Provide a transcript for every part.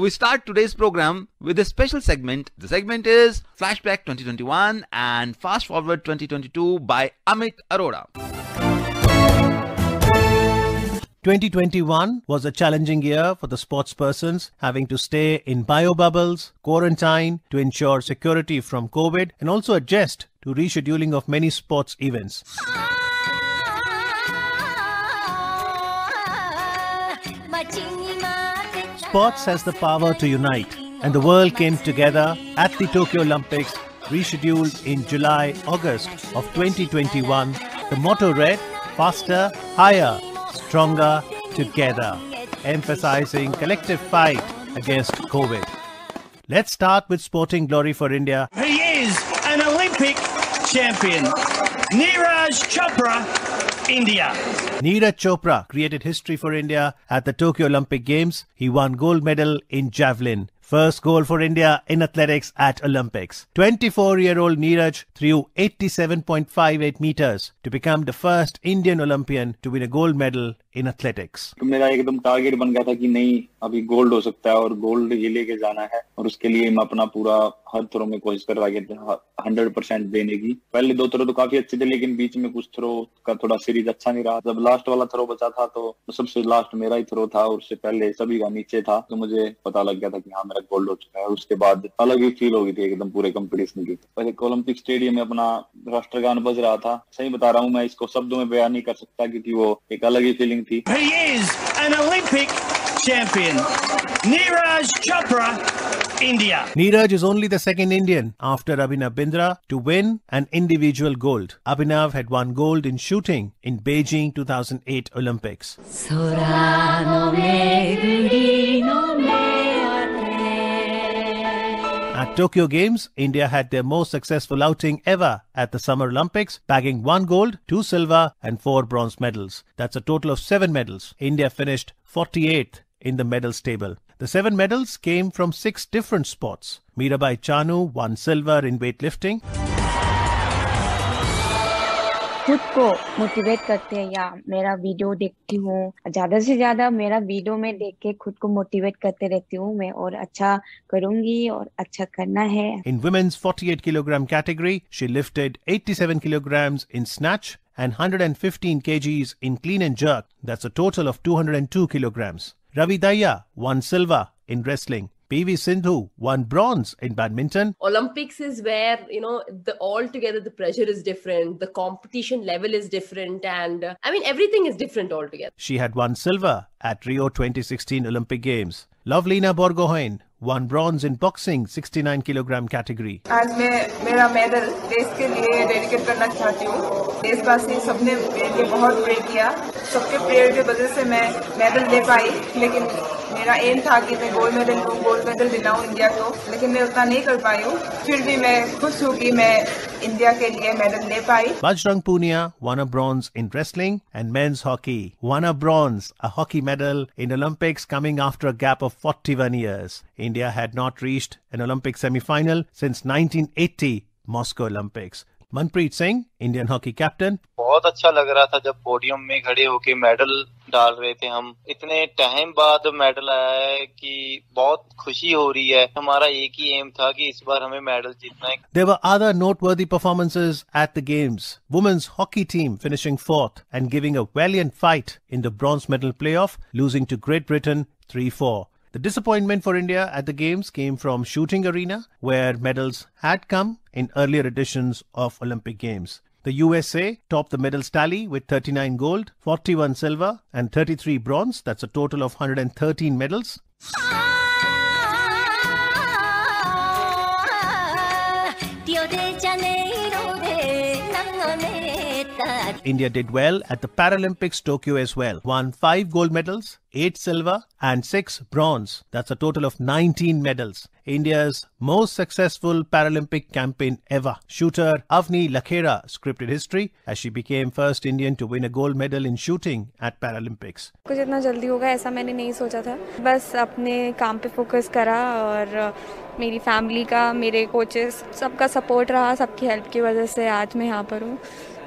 we start today's program with a special segment. The segment is Flashback 2021 and Fast Forward 2022 by Amit Arora. 2021 was a challenging year for the sportspersons having to stay in bio bubbles, quarantine to ensure security from COVID, and also adjust to rescheduling of many sports events. Sports has the power to unite, and the world came together at the Tokyo Olympics, rescheduled in July August of 2021. The motto read Faster, Higher, Stronger, Together, emphasizing collective fight against COVID. Let's start with Sporting Glory for India. He is an Olympic champion. Niraj Chopra India. Neeraj Chopra created history for India at the Tokyo Olympic Games. He won gold medal in javelin. First goal for India in athletics at Olympics. 24-year-old Neeraj threw 87.58 meters to become the first Indian Olympian to win a gold medal in athletics मेरा एकदम target बन गया था कि नहीं अभी gold हो सकता है और गोल्ड ये लेके जाना है और उसके लिए मैं अपना पूरा हर थ्रो में कोशिश कर रहा हंड्रेड परसेंट हाँ, देने की पहले दो थ्रो तो काफी अच्छे थे लेकिन बीच में कुछ थ्रो का थोड़ा सीरीज अच्छा नहीं रहा जब लास्ट वाला थ्रो बचा था तो सबसे लास्ट मेरा ही थ्रो था और उससे पहले सभी का नीचे था तो मुझे पता लग गया था कि हाँ मेरा गोल्ड हो चुका है उसके बाद अलग ही फील हो गई थी एकदम पूरे कॉम्पिटिशन की पहले ओलंपिक स्टेडियम में अपना राष्ट्रगान बज रहा था सही बता रहा हूँ मैं इसको शब्दों में बयान नहीं कर सकता क्योंकि वो एक अलग ही feeling He is an Olympic champion. Neeraj Chopra, India. Neeraj is only the second Indian after Abhinav Bindra to win an individual gold. Abhinav had won gold in shooting in Beijing 2008 Olympics. Tokyo Games, India had their most successful outing ever at the Summer Olympics, bagging one gold, two silver, and four bronze medals. That's a total of seven medals. India finished 48th in the medals table. The seven medals came from six different sports. Mirabai Chanu won silver in weightlifting. खुद को motivate करते हैं या मेरा video देखती हूँ ज्यादा से ज्यादा मेरा वीडियो में देख के खुद को मोटिवेट करते रहती हूँ मैं और अच्छा करूंगी और अच्छा करना है in women's 48 kilogram category she lifted 87 kilograms in snatch and 115 kgs in clean and jerk. That's a total of 202 kilograms. Ravi Dahiya won silver in wrestling PV Sindhu won bronze in badminton. Olympics is where, you know, the altogether the pressure is different, the competition level is different, and uh, I mean, everything is different altogether. She had won silver at Rio 2016 Olympic Games. Lovelina Borgohain won bronze in boxing 69 kilogram category आज मैं मेरा medal देश के लिए dedicate करना चाहती हूँ देशवासी सबने मेरे लिए बहुत प्रे किया सबके प्रेयर की वजह से मैं मेडल ले पाई लेकिन मेरा एम था कि मैं गोल्ड मेडल लूँ गोल्ड मेडल दिलाऊँ इंडिया को लेकिन मैं उतना नहीं कर पाई हूँ फिर भी मैं खुश हूँ कि मैं इंडिया के लिए मेडल ले पाई Bajrang Punia won a bronze in wrestling and men's hockey won a bronze a hockey medal in Olympics coming after a gap of 41 years in India had not reached an Olympic semi-final since 1980 Moscow Olympics. Manpreet Singh Indian hockey captain बहुत अच्छा लग रहा था जब podium में खड़े होके medal डाल रहे थे हम इतने टाइम बाद मेडल आया है कि बहुत खुशी हो रही है हमारा एक ही एम था कि इस बार हमें मेडल जीतना है there were other noteworthy performances at the games women's hockey team finishing fourth and giving a valiant fight in the bronze medal playoff losing to Great Britain 3-4 the disappointment for India at the Games came from shooting arena, where medals had come in earlier editions of Olympic Games. The USA topped the medals tally with 39 gold, 41 silver, and 33 bronze. That's a total of 113 medals. Ah, India did well at the Paralympics Tokyo as well. Won 5 gold medals, 8 silver and 6 bronze. That's a total of 19 medals. India's most successful Paralympic campaign ever. Shooter Avni Lakhera scripted history as she became first Indian to win a gold medal in shooting at Paralympics. कुछ इतना जल्दी होगा ऐसा मैंने नहीं सोचा था बस अपने काम पे फोकस करा और मेरी फैमिली का मेरे कोचेस सबका सपोर्ट रहा सबकी हेल्प की वजह से आज मैं यहाँ पर हूँ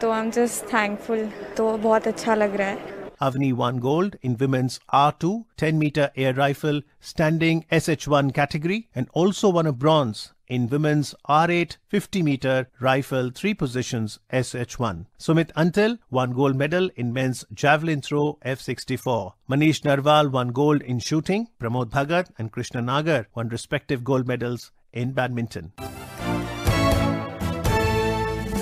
तो आई एम जस्ट थैंकफुल तो बहुत अच्छा लग रहा है Avni won gold in women's R2 10 meter air rifle standing SH1 category and also won a bronze in women's R8 50 meter rifle 3 positions SH1. Sumit Antil won gold medal in men's javelin throw F64. Manish Narwal won gold in shooting. Pramod Bhagat and Krishna Nagar won respective gold medals in badminton.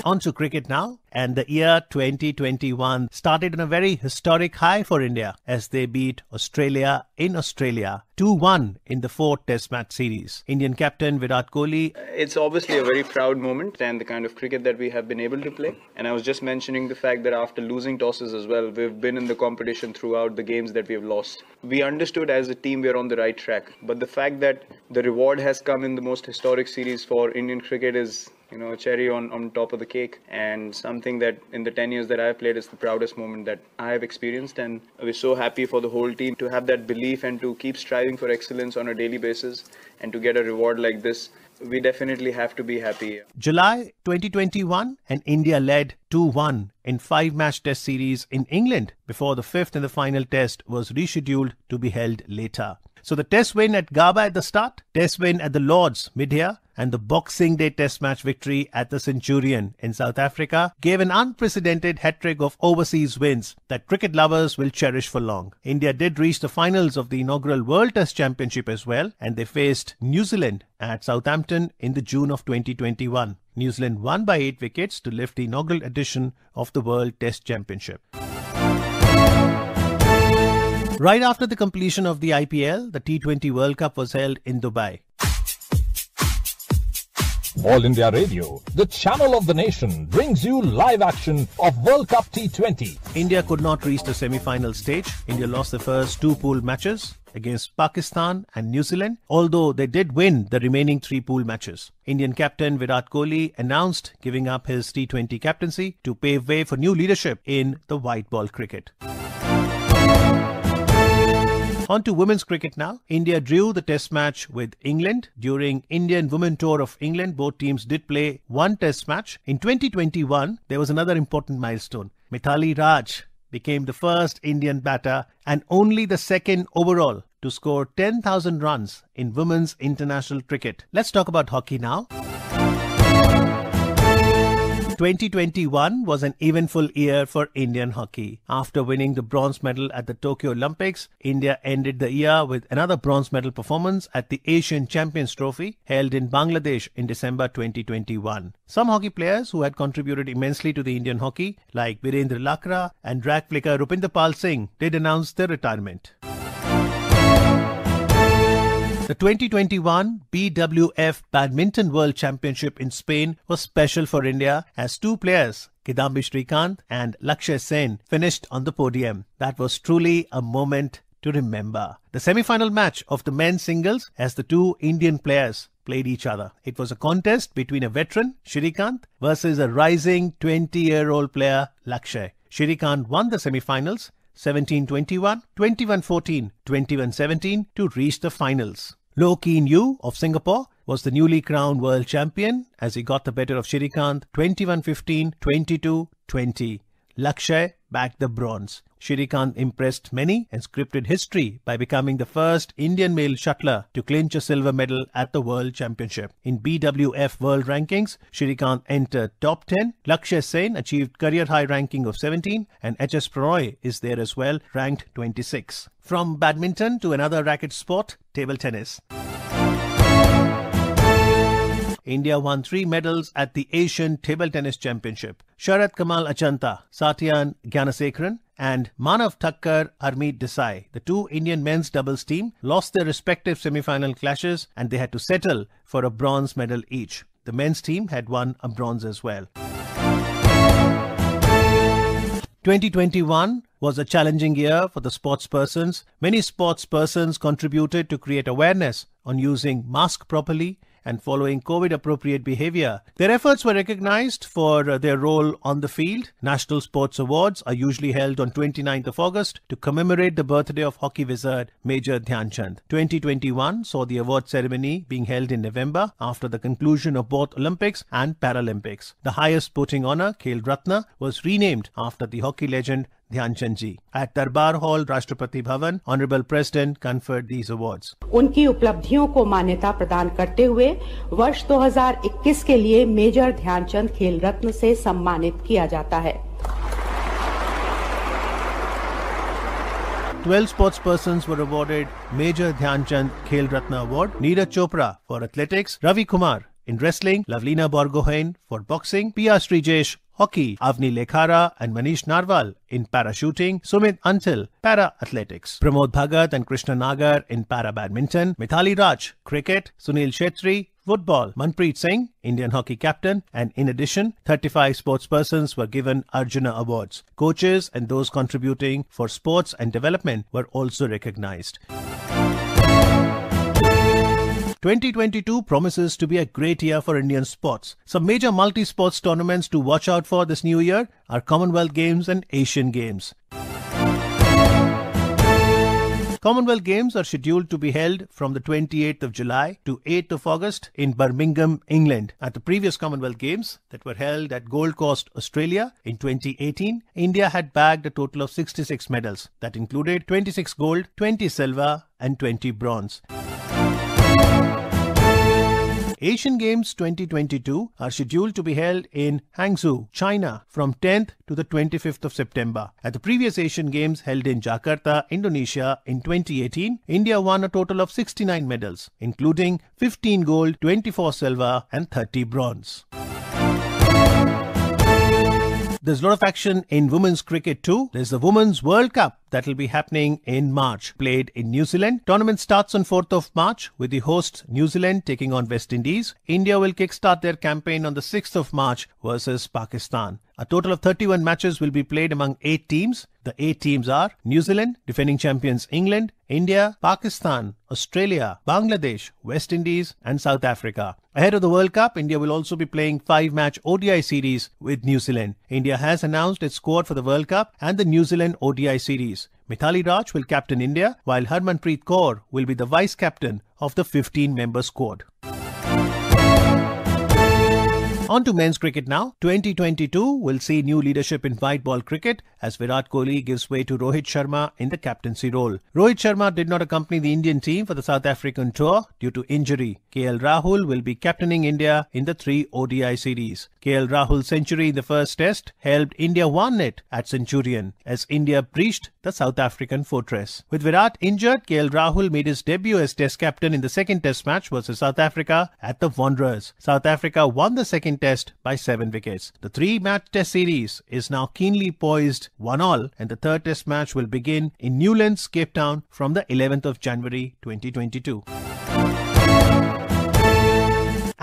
On to cricket now. And the year 2021 started on a very historic high for India as they beat Australia in Australia 2 1 in the fourth Test match series. Indian captain Virat Kohli. It's obviously a very proud moment and the kind of cricket that we have been able to play. And I was just mentioning the fact that after losing tosses as well, we've been in the competition throughout the games that we've lost. We understood as a team we're on the right track. But the fact that the reward has come in the most historic series for Indian cricket is you know, a cherry on, on top of the cake and something that in the 10 years that I've played is the proudest moment that I have experienced. And we're so happy for the whole team to have that belief and to keep striving for excellence on a daily basis and to get a reward like this. We definitely have to be happy. July 2021, and India led 2 1 in five match test series in England before the fifth and the final test was rescheduled to be held later. So the test win at Gaba at the start, test win at the Lords mid-year, and the Boxing Day Test match victory at the Centurion in South Africa gave an unprecedented hat trick of overseas wins that cricket lovers will cherish for long. India did reach the finals of the inaugural World Test Championship as well, and they faced New Zealand at Southampton in the June of 2021. New Zealand won by 8 wickets to lift the inaugural edition of the World Test Championship. Right after the completion of the IPL, the T20 World Cup was held in Dubai. All India Radio, the channel of the nation, brings you live action of World Cup T20. India could not reach the semi-final stage. India lost the first two pool matches against Pakistan and New Zealand, although they did win the remaining three pool matches. Indian captain Virat Kohli announced giving up his T20 captaincy to pave way for new leadership in the white ball cricket. On to women's cricket now. India drew the test match with England during Indian Women Tour of England. Both teams did play one test match. In 2021, there was another important milestone. Mithali Raj became the first Indian batter and only the second overall to score 10,000 runs in women's international cricket. Let's talk about hockey now. 2021 was an eventful year for Indian hockey. After winning the bronze medal at the Tokyo Olympics, India ended the year with another bronze medal performance at the Asian Champions Trophy held in Bangladesh in December 2021. Some hockey players who had contributed immensely to the Indian hockey, like Virendra Lakra and drag flicker Rupinder Pal Singh, did announce their retirement. The 2021 BWF Badminton World Championship in Spain was special for India as two players, Kidambi Srikanth and Lakshay Sen, finished on the podium. That was truly a moment to remember. The semi-final match of the men's singles as the two Indian players played each other. It was a contest between a veteran, Srikanth, versus a rising 20-year-old player, Lakshay. Srikanth won the semi-finals 14 21-17 to reach the finals. Lo Keen Yu of Singapore was the newly crowned world champion as he got the better of Shirikant 21-15, 22-20. Lakshay back the bronze. Shirikant impressed many and scripted history by becoming the first Indian male shuttler to clinch a silver medal at the World Championship. In BWF World Rankings, Shirikant entered top 10. Lakshya Sen achieved career high ranking of 17 and HS Pranoy is there as well, ranked 26. From badminton to another racket sport, table tennis. India won three medals at the Asian Table Tennis Championship. Sharat Kamal Achanta, Satyan Gyanasekaran, and Manav Thakkar Armeet Desai, the two Indian men's doubles team, lost their respective semi-final clashes and they had to settle for a bronze medal each. The men's team had won a bronze as well. 2021 was a challenging year for the sportspersons. Many sportspersons contributed to create awareness on using mask properly and following COVID appropriate behavior. Their efforts were recognized for uh, their role on the field. National Sports Awards are usually held on 29th of August to commemorate the birthday of hockey wizard Major Dhyan Chand. 2021 saw the award ceremony being held in November after the conclusion of both Olympics and Paralympics. The highest sporting honor, Khel Ratna, was renamed after the hockey legend Dhyan Chand ji at Darbar hall Rashtrapati Bhavan honourable president conferred these awards उनकी उपलब्धियों को मान्यता प्रदान करते हुए वर्ष 2021 के लिए मेजर ध्यानचंद खेल रत्न से सम्मानित किया जाता है 12 sportspersons were awarded Major Dhyanchand Khel Ratna Award, Neeraj Chopra for athletics, Ravi Kumar in wrestling, Lavlina Borgohain for boxing, P.R. Srijesh hockey, Avni Lekhara and Manish Narwal in parachuting, Sumit Antil, para athletics, Pramod Bhagat and Krishna Nagar in para badminton, Mithali Raj, cricket, Sunil Shetri, football, Manpreet Singh, Indian hockey captain, and in addition, 35 sportspersons were given Arjuna Awards. Coaches and those contributing for sports and development were also recognized. 2022 promises to be a great year for Indian sports. Some major multi sports tournaments to watch out for this new year are Commonwealth Games and Asian Games. Commonwealth Games are scheduled to be held from the 28th of July to 8th of August in Birmingham, England. At the previous Commonwealth Games that were held at Gold Coast, Australia in 2018, India had bagged a total of 66 medals. That included 26 gold, 20 silver, and 20 bronze. Asian Games 2022 are scheduled to be held in Hangzhou, China from 10th to the 25th of September. At the previous Asian Games held in Jakarta, Indonesia in 2018, India won a total of 69 medals, including 15 gold, 24 silver and 30 bronze. There's a lot of action in women's cricket too. There's the Women's World Cup that will be happening in March, played in New Zealand. Tournament starts on 4th of March with the host New Zealand taking on West Indies. India will kickstart their campaign on the 6th of March versus Pakistan. A total of 31 matches will be played among 8 teams. The 8 teams are New Zealand, defending champions England, India, Pakistan, Australia, Bangladesh, West Indies, and South Africa. Ahead of the World Cup, India will also be playing 5 match ODI series with New Zealand. India has announced its squad for the World Cup and the New Zealand ODI series. Mithali Raj will captain India, while Harmanpreet Kaur will be the vice captain of the 15 member squad. On to men's cricket now. 2022 will see new leadership in white ball cricket as Virat Kohli gives way to Rohit Sharma in the captaincy role. Rohit Sharma did not accompany the Indian team for the South African tour due to injury. KL Rahul will be captaining India in the three ODI series. KL Rahul's century in the first test helped India won it at Centurion as India breached the South African fortress. With Virat injured, KL Rahul made his debut as test captain in the second test match versus South Africa at the Wanderers. South Africa won the second test by 7 wickets. The three-match test series is now keenly poised 1-all and the third test match will begin in Newlands, Cape Town from the 11th of January 2022.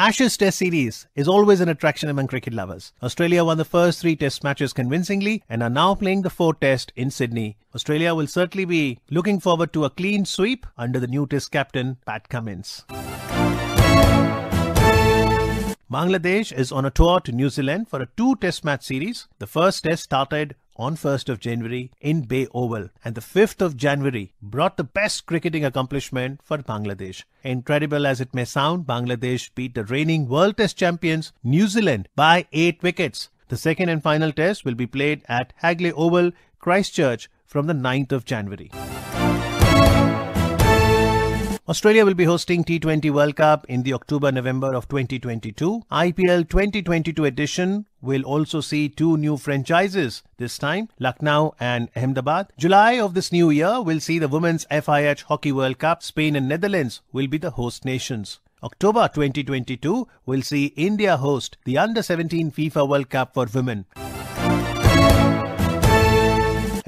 Ashes Test Series is always an attraction among cricket lovers. Australia won the first three Test matches convincingly and are now playing the fourth Test in Sydney. Australia will certainly be looking forward to a clean sweep under the new Test captain, Pat Cummins. Bangladesh is on a tour to New Zealand for a two test match series. The first test started on 1st of January in Bay Oval and the 5th of January brought the best cricketing accomplishment for Bangladesh. Incredible as it may sound, Bangladesh beat the reigning World Test champions New Zealand by 8 wickets. The second and final test will be played at Hagley Oval, Christchurch from the 9th of January. Australia will be hosting T20 World Cup in the October November of 2022. IPL 2022 edition will also see two new franchises this time, Lucknow and Ahmedabad. July of this new year will see the Women's FIH Hockey World Cup. Spain and Netherlands will be the host nations. October 2022 will see India host the Under 17 FIFA World Cup for Women.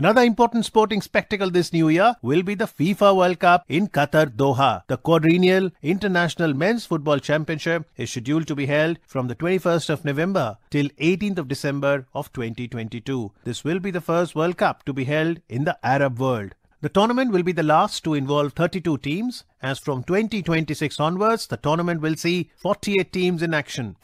Another important sporting spectacle this new year will be the FIFA World Cup in Qatar, Doha. The quadrennial International Men's Football Championship is scheduled to be held from the 21st of November till 18th of December of 2022. This will be the first World Cup to be held in the Arab world. The tournament will be the last to involve 32 teams, as from 2026 onwards, the tournament will see 48 teams in action.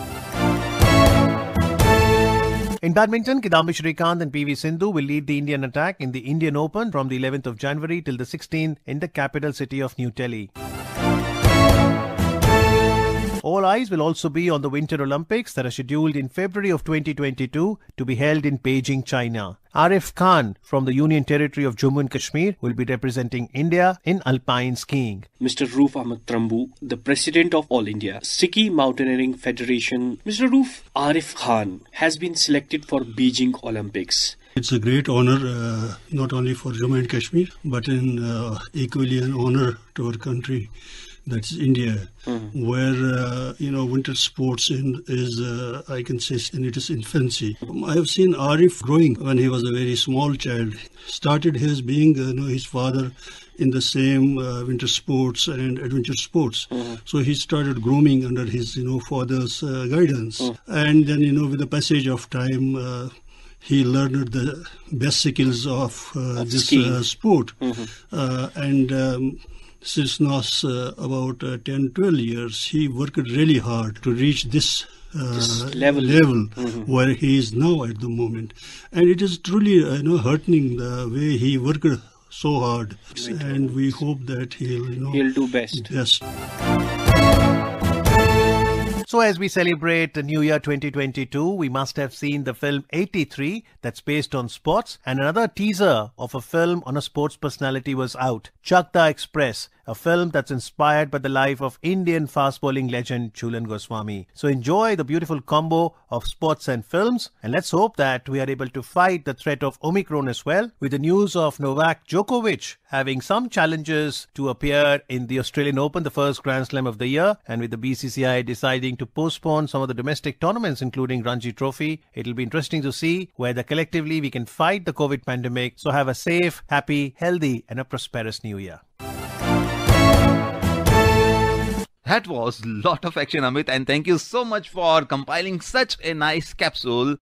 In badminton, Kidambi Srikanth and PV Sindhu will lead the Indian attack in the Indian Open from the 11th of January till the 16th in the capital city of New Delhi. All eyes will also be on the Winter Olympics that are scheduled in February of 2022 to be held in Beijing, China. Arif Khan from the Union Territory of Jammu and Kashmir will be representing India in alpine skiing. Mr. Roof Ahmed Trambu, the president of All India Siki Mountaineering Federation. Mr. Roof, Arif Khan has been selected for Beijing Olympics. It's a great honor, uh, not only for Jammu and Kashmir, but in uh, equally an honor to our country that's India, mm where uh, you know winter sports in, is uh, I can say in its infancy. I have seen Arif growing when he was a very small child. Started his being uh, you know his father in the same uh, winter sports and adventure sports. mm So he started grooming under his you know father's uh, guidance, mm and then you know with the passage of time uh, he learned the skills of uh, this uh, sport mm-hmm. uh, and um, since now uh, about uh, 10 12 years he worked really hard to reach this, uh, this level, level mm-hmm. where he is now at the moment and it is truly uh, you know heartening the way he worked so hard and we hope that he'll you know, he'll do best Yes. So as we celebrate the New Year 2022, we must have seen the film 83 that's based on sports and another teaser of a film on a sports personality was out, Chakda Express a film that's inspired by the life of Indian fast bowling legend Chulan Goswami. So enjoy the beautiful combo of sports and films, and let's hope that we are able to fight the threat of Omicron as well, with the news of Novak Djokovic having some challenges to appear in the Australian Open, the first Grand Slam of the year, and with the BCCI deciding to postpone some of the domestic tournaments, including Ranji Trophy. It'll be interesting to see whether collectively we can fight the COVID pandemic. So have a safe, happy, healthy, and a prosperous new year. That was lot of action, Amit, and thank you so much for compiling such a nice capsule